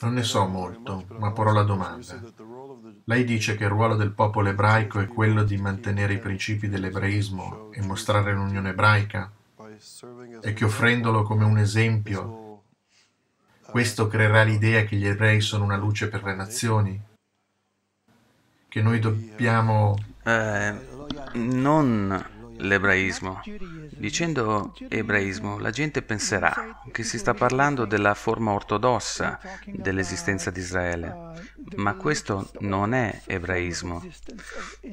Non ne so molto, ma porrò la domanda. Lei dice che il ruolo del popolo ebraico è quello di mantenere i principi dell'ebraismo e mostrare l'unione ebraica e che offrendolo come un esempio, questo creerà l'idea che gli ebrei sono una luce per le nazioni, che noi dobbiamo... Eh, non l'ebraismo. Dicendo ebraismo, la gente penserà che si sta parlando della forma ortodossa dell'esistenza di Israele, ma questo non è ebraismo.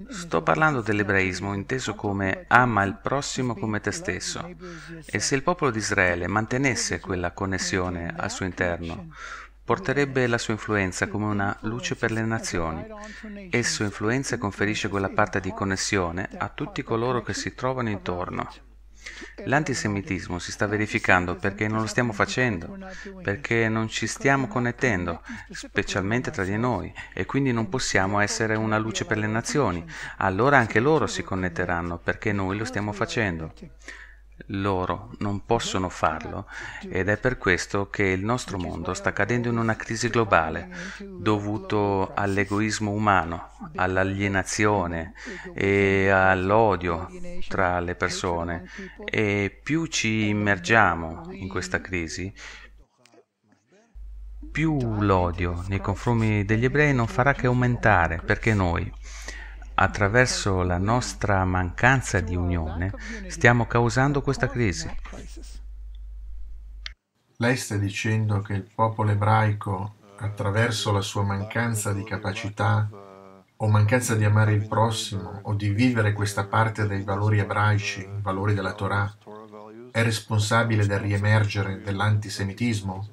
Sto parlando dell'ebraismo inteso come ama il prossimo come te stesso. E se il popolo di Israele mantenesse quella connessione al suo interno, porterebbe la sua influenza come una luce per le nazioni. Esso influenza e conferisce quella parte di connessione a tutti coloro che si trovano intorno. L'antisemitismo si sta verificando perché non lo stiamo facendo, perché non ci stiamo connettendo, specialmente tra di noi, e quindi non possiamo essere una luce per le nazioni. Allora anche loro si connetteranno perché noi lo stiamo facendo loro non possono farlo ed è per questo che il nostro mondo sta cadendo in una crisi globale dovuto all'egoismo umano, all'alienazione e all'odio tra le persone e più ci immergiamo in questa crisi, più l'odio nei confronti degli ebrei non farà che aumentare perché noi Attraverso la nostra mancanza di unione stiamo causando questa crisi. Lei sta dicendo che il popolo ebraico, attraverso la sua mancanza di capacità o mancanza di amare il prossimo o di vivere questa parte dei valori ebraici, i valori della Torah, è responsabile del riemergere dell'antisemitismo?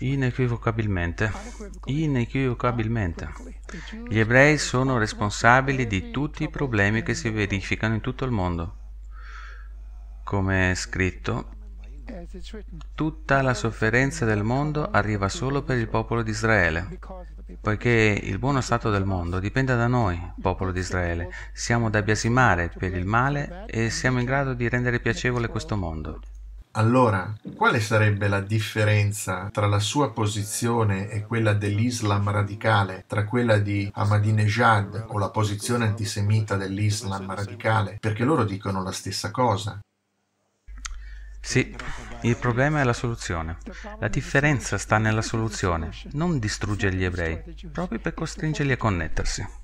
Inequivocabilmente. Inequivocabilmente. Gli ebrei sono responsabili di tutti i problemi che si verificano in tutto il mondo. Come è scritto, tutta la sofferenza del mondo arriva solo per il popolo di Israele, poiché il buono stato del mondo dipende da noi, popolo di Israele. Siamo da biasimare per il male e siamo in grado di rendere piacevole questo mondo. Allora, quale sarebbe la differenza tra la sua posizione e quella dell'Islam radicale, tra quella di Ahmadinejad o la posizione antisemita dell'Islam radicale? Perché loro dicono la stessa cosa. Sì, il problema è la soluzione. La differenza sta nella soluzione, non distruggere gli ebrei, proprio per costringerli a connettersi.